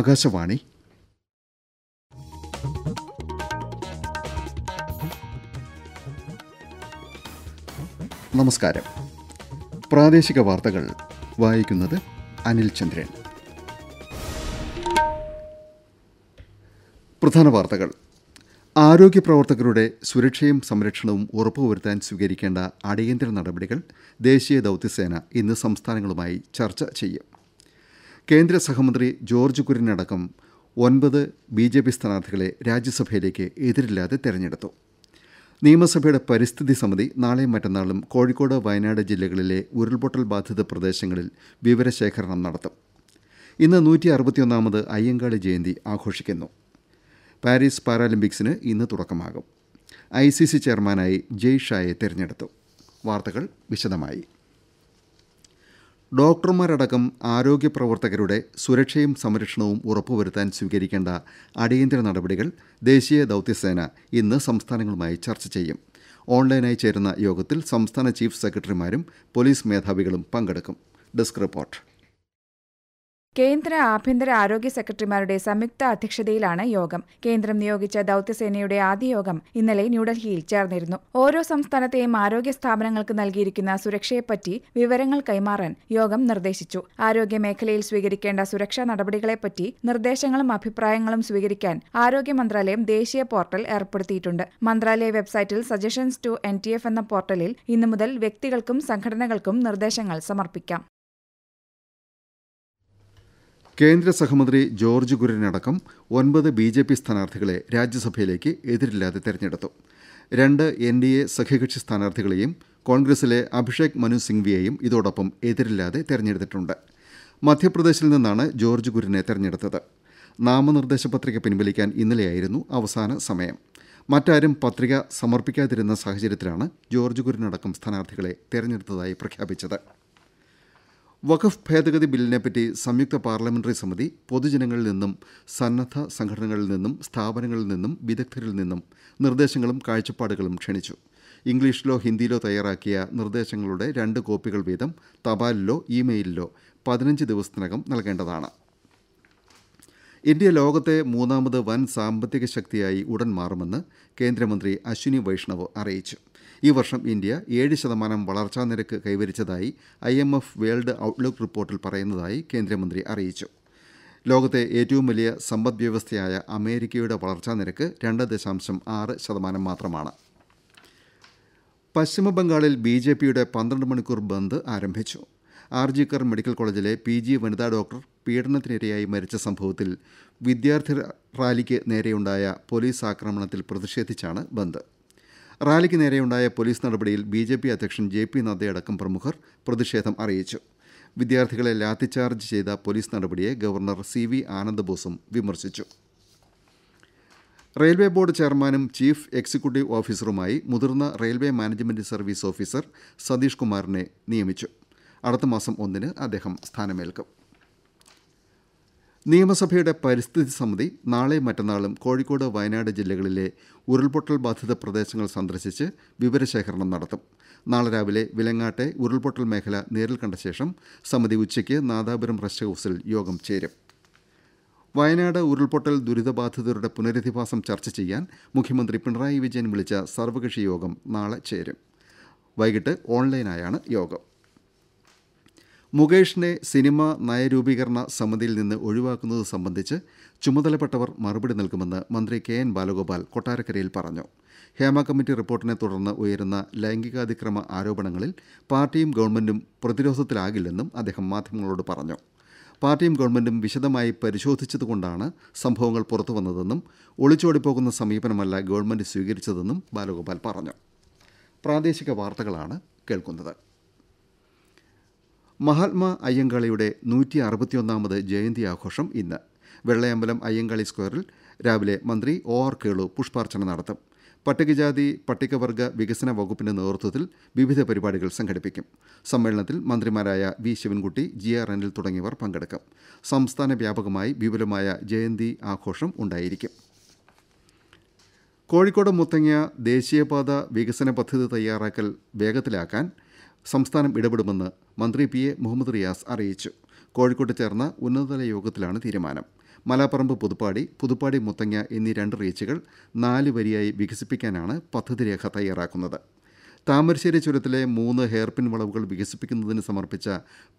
ആകാശവാണി നമസ്കാരം പ്രാദേശിക വാർത്തകൾ വായിക്കുന്നത് അനിൽ ചന്ദ്രൻ പ്രധാന വാർത്തകൾ ആരോഗ്യ പ്രവർത്തകരുടെ സുരക്ഷയും സംരക്ഷണവും ഉറപ്പുവരുത്താൻ സ്വീകരിക്കേണ്ട അടിയന്തര നടപടികൾ ദേശീയ ദൗത്യസേന ഇന്ന് സംസ്ഥാനങ്ങളുമായി ചർച്ച ചെയ്യും കേന്ദ്ര സഹമന്ത്രി ജോർജ് കുര്യനടക്കം ഒൻപത് ബി ജെ പി സ്ഥാനാർത്ഥികളെ രാജ്യസഭയിലേക്ക് എതിരില്ലാതെ തെരഞ്ഞെടുത്തു നിയമസഭയുടെ പരിസ്ഥിതി സമിതി നാളെ മറ്റന്നാളും കോഴിക്കോട് വയനാട് ജില്ലകളിലെ ഉരുൾപൊട്ടൽ ബാധിത പ്രദേശങ്ങളിൽ വിവരശേഖരണം നടത്തും ഇന്ന് നൂറ്റി അറുപത്തിയൊന്നാമത് അയ്യങ്കാളി ജയന്തി ആഘോഷിക്കുന്നു പാരീസ് പാരാലിമ്പിക്സിന് ഇന്ന് തുടക്കമാകും ഐ സി സി ചെയർമാനായി ജെയ് ഷായെ തിരഞ്ഞെടുത്തു വാർത്തകൾ വിശദമായി ഡോക്ടർമാരടക്കം ആരോഗ്യ പ്രവർത്തകരുടെ സുരക്ഷയും സംരക്ഷണവും ഉറപ്പുവരുത്താൻ സ്വീകരിക്കേണ്ട അടിയന്തര നടപടികൾ ദേശീയ ദൗത്യസേന ഇന്ന് സംസ്ഥാനങ്ങളുമായി ചർച്ച ചെയ്യും ഓൺലൈനായി ചേരുന്ന യോഗത്തിൽ സംസ്ഥാന ചീഫ് സെക്രട്ടറിമാരും പോലീസ് മേധാവികളും പങ്കെടുക്കും ഡെസ്ക് റിപ്പോർട്ട് കേന്ദ്ര ആഭ്യന്തര ആരോഗ്യ സെക്രട്ടറിമാരുടെ സംയുക്ത അധ്യക്ഷതയിലാണ് യോഗം കേന്ദ്രം നിയോഗിച്ച ദൌത്യസേനയുടെ ആദ്യ യോഗം ഇന്നലെ ന്യൂഡൽഹിയിൽ ചേർന്നിരുന്നു ഓരോ സംസ്ഥാനത്തെയും ആരോഗ്യ സ്ഥാപനങ്ങൾക്ക് നൽകിയിരിക്കുന്ന സുരക്ഷയെപ്പറ്റി വിവരങ്ങൾ കൈമാറാൻ യോഗം നിർദ്ദേശിച്ചു ആരോഗ്യ മേഖലയിൽ സ്വീകരിക്കേണ്ട സുരക്ഷാ നടപടികളെപ്പറ്റി നിർദ്ദേശങ്ങളും അഭിപ്രായങ്ങളും സ്വീകരിക്കാൻ ആരോഗ്യ മന്ത്രാലയം ദേശീയ പോർട്ടൽ ഏർപ്പെടുത്തിയിട്ടുണ്ട് മന്ത്രാലയ വെബ്സൈറ്റിൽ സജഷൻസ് ടു എൻ എന്ന പോർട്ടലിൽ ഇന്നു മുതൽ വ്യക്തികൾക്കും സംഘടനകൾക്കും നിർദ്ദേശങ്ങൾ സമർപ്പിക്കാം കേന്ദ്ര സഹമന്ത്രി ജോർജ് ഗുരനടക്കം ഒൻപത് ബി ജെ പി സ്ഥാനാർത്ഥികളെ രാജ്യസഭയിലേക്ക് എതിരില്ലാതെ തെരഞ്ഞെടുത്തു രണ്ട് എൻ ഡി എ സഖ്യകക്ഷി സ്ഥാനാർത്ഥികളെയും കോൺഗ്രസിലെ അഭിഷേക് മനു സിംഗ്വിയെയും ഇതോടൊപ്പം എതിരില്ലാതെ തെരഞ്ഞെടുത്തിട്ടുണ്ട് മധ്യപ്രദേശിൽ നിന്നാണ് ജോർജ് ഗുരിനെ തെരഞ്ഞെടുത്തത് നാമനിർദ്ദേശ പത്രിക പിൻവലിക്കാൻ ഇന്നലെയായിരുന്നു അവസാന സമയം മറ്റാരും പത്രിക സമർപ്പിക്കാതിരുന്ന സാഹചര്യത്തിലാണ് ജോർജ് കുര്യനടക്കം സ്ഥാനാർത്ഥികളെ തെരഞ്ഞെടുത്തതായി പ്രഖ്യാപിച്ചത് വഖഫ് ഭേദഗതി ബില്ലിനെപ്പറ്റി സംയുക്ത പാർലമെന്ററി സമിതി പൊതുജനങ്ങളിൽ നിന്നും സന്നദ്ധ സംഘടനകളിൽ നിന്നും സ്ഥാപനങ്ങളിൽ നിന്നും വിദഗ്ധരിൽ നിന്നും നിർദ്ദേശങ്ങളും കാഴ്ചപ്പാടുകളും ക്ഷണിച്ചു ഇംഗ്ലീഷിലോ ഹിന്ദിയിലോ തയ്യാറാക്കിയ നിർദ്ദേശങ്ങളുടെ രണ്ട് കോപ്പികൾ വീതം തപാലിലോ ഇമെയിലിലോ പതിനഞ്ച് ദിവസത്തിനകം നൽകേണ്ടതാണ് ഇന്ത്യ ലോകത്തെ മൂന്നാമത് വൻ സാമ്പത്തിക ശക്തിയായി ഉടൻ മാറുമെന്ന് കേന്ദ്രമന്ത്രി അശ്വിനി വൈഷ്ണവ് അറിയിച്ചു ഈ വർഷം ഇന്ത്യ ഏഴ് ശതമാനം വളർച്ചാ നിരക്ക് കൈവരിച്ചതായി I M F world outlook റിപ്പോർട്ടിൽ പറയുന്നതായി കേന്ദ്രമന്ത്രി അറിയിച്ചു ലോകത്തെ ഏറ്റവും വലിയ സമ്പദ് വ്യവസ്ഥയായ അമേരിക്കയുടെ വളർച്ചാ നിരക്ക് രണ്ട് ദശാംശം ആറ് ശതമാനം മാത്രമാണ് പശ്ചിമബംഗാളിൽ ബി ജെ പിയുടെ പന്ത്രണ്ട് മണിക്കൂർ ബന്ദ് ആരംഭിച്ചു ആർജിക്കർ മെഡിക്കൽ കോളേജിലെ പി ജി വനിതാ ഡോക്ടർ പീഡനത്തിനിരയായി മരിച്ച സംഭവത്തിൽ വിദ്യാർത്ഥി റാലിക്ക് നേരെയുണ്ടായ പോലീസ് ആക്രമണത്തിൽ പ്രതിഷേധിച്ചാണ് ബന്ദ് റാലിക്ക് നേരെയുണ്ടായ പോലീസ് നടപടിയിൽ ബി ജെ പി അധ്യക്ഷൻ ജെ പി നദ്ദയടക്കം പ്രമുഖർ പ്രതിഷേധം അറിയിച്ചു വിദ്യാർത്ഥികളെ ലാത്തിചാർജ് ചെയ്ത പോലീസ് നടപടിയെ ഗവർണർ സി വി ആനന്ദബോസും വിമർശിച്ചു റെയിൽവേ ബോർഡ് ചെയർമാനും ചീഫ് എക്സിക്യൂട്ടീവ് ഓഫീസറുമായി മുതിർന്ന railway management service officer Satish കുമാറിനെ നിയമിച്ചു അടുത്ത മാസം ഒന്നിന് അദ്ദേഹം സ്ഥാനമേൽക്കും നിയമസഭയുടെ പരിസ്ഥിതി സമിതി നാളെ മറ്റന്നാളും കോഴിക്കോട് വയനാട് ജില്ലകളിലെ ഉരുൾപൊട്ടൽ ബാധിത പ്രദേശങ്ങൾ സന്ദർശിച്ച് വിവരശേഖരണം നടത്തും നാളെ രാവിലെ വിലങ്ങാട്ടെ ഉരുൾപൊട്ടൽ മേഖല നേരിൽ കണ്ട ശേഷം സമിതി ഉച്ചയ്ക്ക് നാദാപുരം റെസ്റ്റ് ഹൌസിൽ യോഗം ചേരും വയനാട് ഉരുൾപൊട്ടൽ ദുരിതബാധിതരുടെ പുനരധിവാസം ചർച്ച ചെയ്യാൻ മുഖ്യമന്ത്രി പിണറായി വിജയൻ വിളിച്ച സർവകക്ഷി യോഗം നാളെ ചേരും വൈകിട്ട് ഓൺലൈനായാണ് യോഗം മുകേഷിനെ സിനിമാ നയരൂപീകരണ സമിതിയിൽ നിന്ന് ഒഴിവാക്കുന്നത് സംബന്ധിച്ച് ചുമതലപ്പെട്ടവർ മറുപടി നൽകുമെന്ന് മന്ത്രി കെ എൻ ബാലഗോപാൽ കൊട്ടാരക്കരയിൽ പറഞ്ഞു ഹേമ കമ്മിറ്റി റിപ്പോർട്ടിനെ തുടർന്ന് ഉയരുന്ന ലൈംഗികാതിക്രമ ആരോപണങ്ങളിൽ പാർട്ടിയും ഗവൺമെന്റും പ്രതിരോധത്തിലാകില്ലെന്നും അദ്ദേഹം മാധ്യമങ്ങളോട് പറഞ്ഞു പാർട്ടിയും ഗവൺമെന്റും വിശദമായി പരിശോധിച്ചതുകൊണ്ടാണ് സംഭവങ്ങൾ പുറത്തുവന്നതെന്നും ഒളിച്ചോടിപ്പോകുന്ന സമീപനമല്ല ഗവൺമെന്റ് സ്വീകരിച്ചതെന്നും ബാലഗോപാൽ പറഞ്ഞു പ്രാദേശിക വാർത്തകളാണ് കേൾക്കുന്നത് മഹാത്മാ അയ്യങ്കാളിയുടെ നൂറ്റി അറുപത്തിയൊന്നാമത് ജയന്തി ആഘോഷം ഇന്ന് വെള്ളയമ്പലം അയ്യങ്കാളി സ്ക്വയറിൽ രാവിലെ മന്ത്രി ഒ ആർ കേളു പുഷ്പാർച്ചന നടത്തും പട്ടികജാതി പട്ടികവർഗ വികസന വകുപ്പിന്റെ നേതൃത്വത്തിൽ വിവിധ പരിപാടികൾ സംഘടിപ്പിക്കും സമ്മേളനത്തിൽ മന്ത്രിമാരായ V Sivankutty G R Anil തുടങ്ങിയവർ പങ്കെടുക്കും സംസ്ഥാന വ്യാപകമായി വിപുലമായ ജയന്തി ആഘോഷം ഉണ്ടായിരിക്കും കോഴിക്കോട് മുത്തങ്ങ ദേശീയപാത വികസന പദ്ധതി തയ്യാറാക്കൽ വേഗത്തിലാക്കാൻ സംസ്ഥാനം ഇടപെടുമെന്ന് മന്ത്രി പി എ മുഹമ്മദ് റിയാസ് അറിയിച്ചു കോഴിക്കോട്ട് ചേർന്ന ഉന്നതതല യോഗത്തിലാണ് തീരുമാനം മലാപ്പറമ്പ് പുതുപ്പാടി പുതുപ്പാടി മുത്തങ്ങ എന്നീ രണ്ട് റീച്ചുകൾ നാല് വരിയായി വികസിപ്പിക്കാനാണ് പദ്ധതി രേഖ തയ്യാറാക്കുന്നത് താമരശ്ശേരി ചുരത്തിലെ മൂന്ന് ഹെയർപിൻ വളവുകൾ വികസിപ്പിക്കുന്നതിന് സമർപ്പിച്ച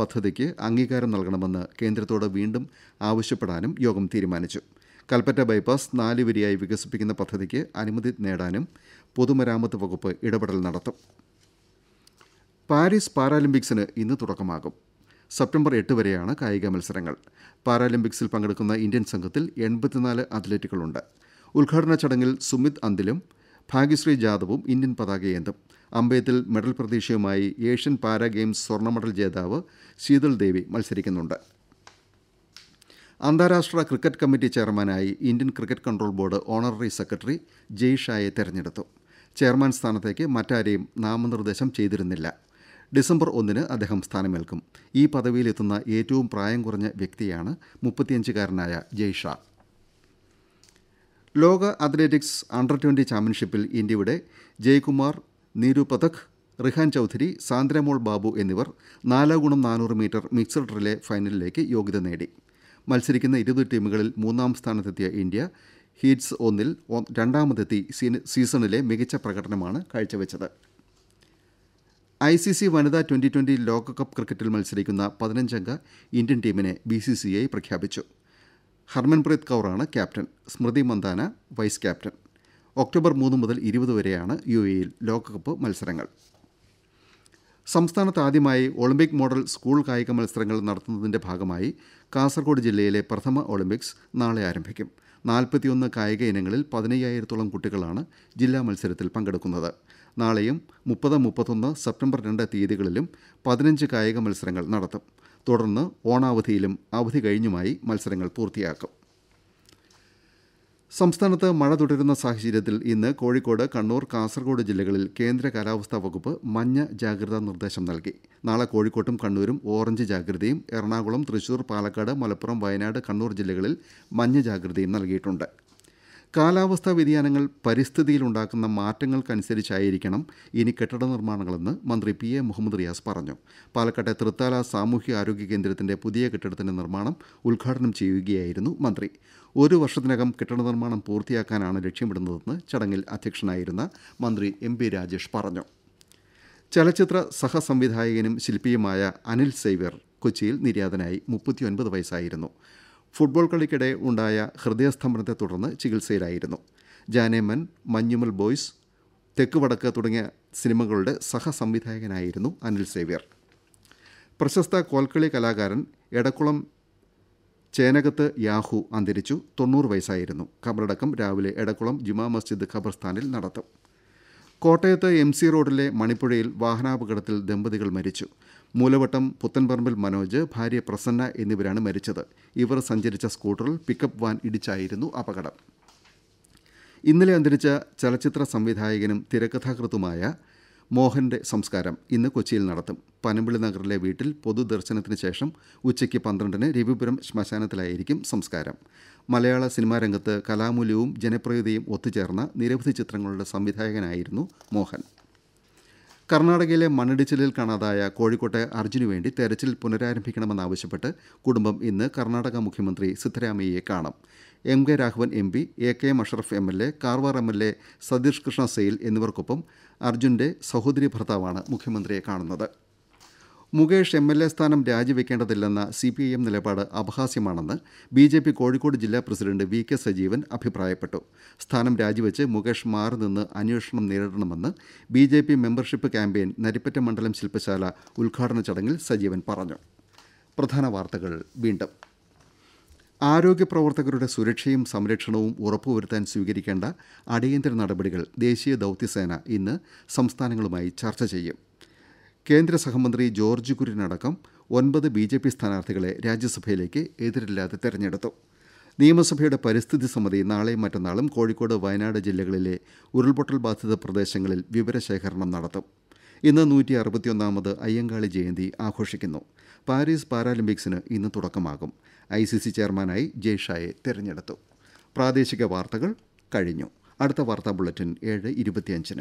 പദ്ധതിക്ക് അംഗീകാരം നൽകണമെന്ന് കേന്ദ്രത്തോട് വീണ്ടും ആവശ്യപ്പെടാനും യോഗം തീരുമാനിച്ചു കൽപ്പറ്റ ബൈപ്പാസ് നാലുവരിയായി വികസിപ്പിക്കുന്ന പദ്ധതിക്ക് അനുമതി നേടാനും പൊതുമരാമത്ത് വകുപ്പ് ഇടപെടൽ നടത്തും പാരീസ് പാരാലിമ്പിക്സിന് ഇന്ന് തുടക്കമാകും സെപ്റ്റംബർ എട്ട് വരെയാണ് കായിക മത്സരങ്ങൾ പാരാലിമ്പിക്സിൽ പങ്കെടുക്കുന്ന ഇന്ത്യൻ സംഘത്തിൽ എൺപത്തിനാല് അത്ലറ്റുകളുണ്ട് ഉദ്ഘാടന ചടങ്ങിൽ സുമിത് അന്തിലും ഭാഗ്യശ്രീ ജാദവും ഇന്ത്യൻ പതാകയേന്തും അമ്പയത്തിൽ മെഡൽ പ്രതീക്ഷയുമായി ഏഷ്യൻ പാരാ ഗെയിംസ് സ്വർണ്ണ മെഡൽ ജേതാവ് ശീതൾ ദേവി മത്സരിക്കുന്നുണ്ട് അന്താരാഷ്ട്ര ക്രിക്കറ്റ് കമ്മിറ്റി ചെയർമാനായി Indian cricket control board honorary secretary ജയ്ഷായെ തെരഞ്ഞെടുത്തു ചെയർമാൻ സ്ഥാനത്തേക്ക് മറ്റാരെയും നാമനിർദ്ദേശം ചെയ്തിരുന്നില്ല ഡിസംബർ ഒന്നിന് അദ്ദേഹം സ്ഥാനമേൽക്കും ഈ പദവിയിലെത്തുന്ന ഏറ്റവും പ്രായം കുറഞ്ഞ വ്യക്തിയാണ് മുപ്പത്തിയഞ്ചുകാരനായ ജയ്ഷാ ലോക അത്ലറ്റിക്സ് അണ്ടർ ട്വന്റി ചാമ്പ്യൻഷിപ്പിൽ ഇന്ത്യയുടെ ജയ്കുമാർ നീരു പതക് റിഹാൻ ചൗധരി സാന്ദ്രമോൾ ബാബു എന്നിവർ നാല് ഗുണം നാനൂറ് മീറ്റർ മിക്സഡ് റിലേ ഫൈനലിലേക്ക് യോഗ്യത നേടി മത്സരിക്കുന്ന ഇരുപത് ടീമുകളിൽ മൂന്നാം സ്ഥാനത്തെത്തിയ ഇന്ത്യ ഹീറ്റ്സ് ഒന്നിൽ രണ്ടാമതെത്തി സീസണിലെ മികച്ച പ്രകടനമാണ് കാഴ്ചവെച്ചത് ഐ സി സി വനിതാ ട്വന്റി ട്വന്റി ലോകകപ്പ് ക്രിക്കറ്റിൽ മത്സരിക്കുന്ന പതിനഞ്ചംഗ ഇന്ത്യൻ ടീമിനെ ബി സി സി ഐ പ്രഖ്യാപിച്ചു ഹർമൻപ്രീത് കൗറാണ് captain Smriti Mandhana vice captain October മൂന്ന് മുതൽ ഇരുപത് വരെയാണ് യു എയിൽ ലോകകപ്പ് മത്സരങ്ങൾ സംസ്ഥാനത്ത് ആദ്യമായി ഒളിമ്പിക് മോഡൽ സ്കൂൾ കായിക മത്സരങ്ങൾ നടത്തുന്നതിൻ്റെ ഭാഗമായി കാസർഗോഡ് ജില്ലയിലെ പ്രഥമ ഒളിമ്പിക്സ് നാളെ ആരംഭിക്കും നാൽപ്പത്തിയൊന്ന് കായിക ഇനങ്ങളിൽ പതിനയ്യായിരത്തോളം കുട്ടികളാണ് ജില്ലാ മത്സരത്തിൽ പങ്കെടുക്കുന്നത് നാളെയും മുപ്പത് മുപ്പത്തൊന്ന് സെപ്റ്റംബർ രണ്ട് തീയതികളിലും പതിനഞ്ച് കായിക മത്സരങ്ങൾ നടത്തും തുടർന്ന് ഓണാവധിയിലും അവധി കഴിഞ്ഞുമായി മത്സരങ്ങൾ പൂർത്തിയാക്കും സംസ്ഥാനത്ത് മഴ തുടരുന്ന സാഹചര്യത്തിൽ ഇന്ന് കോഴിക്കോട് കണ്ണൂർ കാസർഗോഡ് ജില്ലകളിൽ കേന്ദ്ര കാലാവസ്ഥാ വകുപ്പ് മഞ്ഞ ജാഗ്രതാ നിർദ്ദേശം നൽകി നാളെ കോഴിക്കോട്ടും കണ്ണൂരും ഓറഞ്ച് ജാഗ്രതയും എറണാകുളം തൃശൂർ പാലക്കാട് മലപ്പുറം വയനാട് കണ്ണൂർ ജില്ലകളിൽ മഞ്ഞ ജാഗ്രതയും നൽകിയിട്ടുണ്ട് കാലാവസ്ഥാ വ്യതിയാനങ്ങൾ പരിസ്ഥിതിയിലുണ്ടാക്കുന്ന മാറ്റങ്ങൾക്കനുസരിച്ചായിരിക്കണം ഇനി കെട്ടിട നിർമ്മാണങ്ങളെന്ന് മന്ത്രി പി എ മുഹമ്മദ് റിയാസ് പറഞ്ഞു പാലക്കാട്ടെ തൃത്താല സാമൂഹ്യ ആരോഗ്യ കേന്ദ്രത്തിന്റെ പുതിയ കെട്ടിടത്തിന്റെ നിർമ്മാണം ഉദ്ഘാടനം ചെയ്യുകയായിരുന്നു മന്ത്രി ഒരു വർഷത്തിനകം കെട്ടിട നിർമ്മാണം പൂർത്തിയാക്കാനാണ് ലക്ഷ്യമിടുന്നതെന്ന് ചടങ്ങിൽ അധ്യക്ഷനായിരുന്ന മന്ത്രി എം പി രാജേഷ് പറഞ്ഞു ചലച്ചിത്ര സഹസംവിധായകനും ശില്പിയുമായ അനിൽ സെയ്വർ കൊച്ചിയിൽ നിര്യാതനായി മുപ്പത്തിയൊൻപത് വയസ്സായിരുന്നു ഫുട്ബോൾ കളിക്കിടെ ഉണ്ടായ ഹൃദയസ്തംഭനത്തെ തുടർന്ന് ചികിത്സയിലായിരുന്നു ജാനേമൻ മഞ്ഞുമൽ ബോയ്സ് തെക്ക് വടക്ക് തുടങ്ങിയ സിനിമകളുടെ സഹസംവിധായകനായിരുന്നു അനിൽ സേവ്യർ പ്രശസ്ത കോൽക്കളി കലാകാരൻ എടക്കുളം ചേനകത്ത് യാഹു അന്തരിച്ചു തൊണ്ണൂറ് വയസ്സായിരുന്നു ഖബറടക്കം രാവിലെ എടക്കുളം ജുമാ മസ്ജിദ് ഖബർസ്ഥാനിൽ നടത്തും കോട്ടയത്ത് എം സി റോഡിലെ മണിപ്പുഴയിൽ വാഹനാപകടത്തിൽ ദമ്പതികൾ മരിച്ചു മൂലവട്ടം പുത്തൻപറമ്പിൽ മനോജ് ഭാര്യ പ്രസന്ന എന്നിവരാണ് മരിച്ചത് ഇവർ സഞ്ചരിച്ച സ്കൂട്ടറിൽ പിക്കപ്പ് വാൻ ഇടിച്ചായിരുന്നു അപകടം ഇന്നലെ അന്തരിച്ച ചലച്ചിത്ര സംവിധായകനും തിരക്കഥാകൃത്തുമായ മോഹൻ്റെ സംസ്കാരം ഇന്ന് കൊച്ചിയിൽ നടത്തും പനമ്പിളി നഗറിലെ വീട്ടിൽ പൊതുദർശനത്തിന് ശേഷം ഉച്ചയ്ക്ക് പന്ത്രണ്ടിന് രവിപുരം ശ്മശാനത്തിലായിരിക്കും സംസ്കാരം മലയാള രംഗത്ത് കലാമൂല്യവും ജനപ്രീതിയും ഒത്തുചേർന്ന നിരവധി ചിത്രങ്ങളുടെ സംവിധായകനായിരുന്നു മോഹൻ കർണാടകയിലെ മണ്ണിടിച്ചിലിൽ കാണാതായ കോഴിക്കോട്ടെ അർജുനു വേണ്ടി തെരച്ചിൽ പുനരാരംഭിക്കണമെന്നാവശ്യപ്പെട്ട് കുടുംബം ഇന്ന് കർണാടക മുഖ്യമന്ത്രി സിദ്ധരാമയ്യയെ കാണും M K Raghavan M P A K Mashraf M L A Karwar M L A Satish Krishna Sail എന്നിവർക്കൊപ്പം അർജുൻ്റെ സഹോദരി ഭർത്താവാണ് മുഖ്യമന്ത്രിയെ കാണുന്നത് മുകേഷ് എം എൽ എ സ്ഥാനം രാജിവെക്കേണ്ടതില്ലെന്ന സി പി ഐ എം നിലപാട് അപഹാസ്യമാണെന്ന് ബി ജെ പി കോഴിക്കോട് ജില്ലാ പ്രസിഡന്റ് വി കെ സജീവൻ അഭിപ്രായപ്പെട്ടു സ്ഥാനം രാജിവെച്ച് മുകേഷ് മാറി നിന്ന് അന്വേഷണം നേരിടണമെന്ന് B J P membership campaign Naripatta മണ്ഡലം ശില്പശാല ഉദ്ഘാടന ചടങ്ങിൽ സജീവൻ പറഞ്ഞു പ്രധാന വാർത്തകൾ വീണ്ടും ആരോഗ്യ പ്രവർത്തകരുടെ സുരക്ഷയും സംരക്ഷണവും ഉറപ്പുവരുത്താൻ സ്വീകരിക്കേണ്ട അടിയന്തര നടപടികൾ ദേശീയ ദൗത്യസേന ഇന്ന് സംസ്ഥാനങ്ങളുമായി ചർച്ച ചെയ്യും കേന്ദ്ര സഹമന്ത്രി ജോർജ് കുര്യനടക്കം ഒൻപത് ബി ജെ പി സ്ഥാനാർത്ഥികളെ രാജ്യസഭയിലേക്ക് എതിരില്ലാതെ തെരഞ്ഞെടുത്തു നിയമസഭയുടെ പരിസ്ഥിതി സമിതി നാളെയും മറ്റന്നാളും കോഴിക്കോട് വയനാട് ജില്ലകളിലെ ഉരുൾപൊട്ടൽ ബാധിത പ്രദേശങ്ങളിൽ വിവരശേഖരണം നടത്തും ഇന്ന് നൂറ്റി അറുപത്തിയൊന്നാമത് അയ്യങ്കാളി ജയന്തി ആഘോഷിക്കുന്നു പാരീസ് പാരാലിമ്പിക്സിന് ഇന്ന് തുടക്കമാകും ഐ സി സി ചെയർമാനായി ജയ്ഷായെ തെരഞ്ഞെടുത്തു പ്രാദേശിക വാർത്തകൾ കഴിഞ്ഞു അടുത്ത വാർത്താ ബുള്ളറ്റിൻ ഏഴ് ഇരുപത്തിയഞ്ചിന്